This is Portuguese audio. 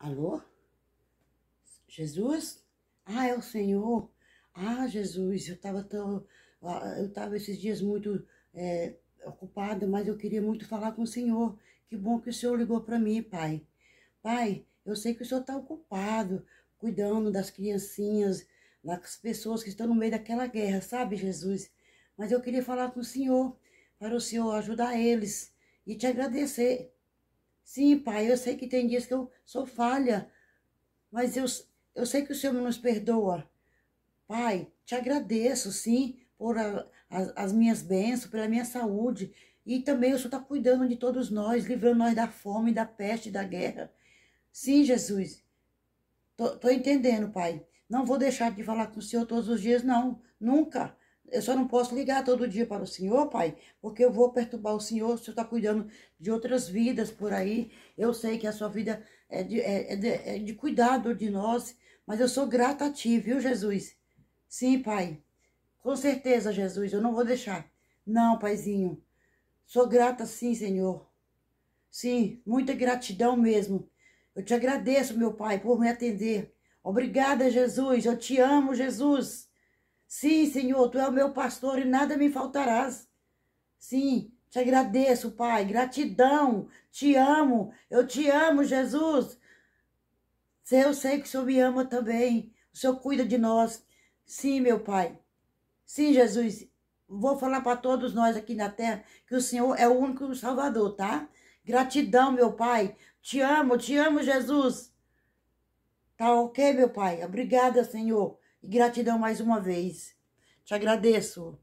Alô? Jesus? Ah, é o Senhor. Ah, Jesus, eu estava tão. Ah, eu estava esses dias muito é, ocupada, mas eu queria muito falar com o Senhor. Que bom que o Senhor ligou para mim, Pai. Pai, eu sei que o Senhor está ocupado, cuidando das criancinhas, das pessoas que estão no meio daquela guerra, sabe, Jesus? Mas eu queria falar com o Senhor, para o Senhor ajudar eles e te agradecer Sim, pai, eu sei que tem dias que eu sou falha, mas eu, eu sei que o Senhor nos perdoa. Pai, te agradeço, sim, por a, a, as minhas bênçãos, pela minha saúde. E também o Senhor está cuidando de todos nós, livrando nós da fome, da peste, da guerra. Sim, Jesus. estou tô entendendo, Pai. Não vou deixar de falar com o Senhor todos os dias, não. Nunca. Eu só não posso ligar todo dia para o senhor, pai, porque eu vou perturbar o senhor. O senhor está cuidando de outras vidas por aí. Eu sei que a sua vida é de, é, é, de, é de cuidado de nós, mas eu sou grata a ti, viu, Jesus? Sim, pai. Com certeza, Jesus, eu não vou deixar. Não, paizinho. Sou grata sim, Senhor. Sim, muita gratidão mesmo. Eu te agradeço, meu pai, por me atender. Obrigada, Jesus. Eu te amo, Jesus. Sim, Senhor, tu és o meu pastor e nada me faltarás. Sim, te agradeço, Pai. Gratidão. Te amo. Eu te amo, Jesus. Eu sei que o Senhor me ama também. O Senhor cuida de nós. Sim, meu Pai. Sim, Jesus. Vou falar para todos nós aqui na terra que o Senhor é o único Salvador, tá? Gratidão, meu Pai. Te amo, te amo, Jesus. Tá ok, meu Pai? Obrigada, Senhor. E gratidão mais uma vez. Te agradeço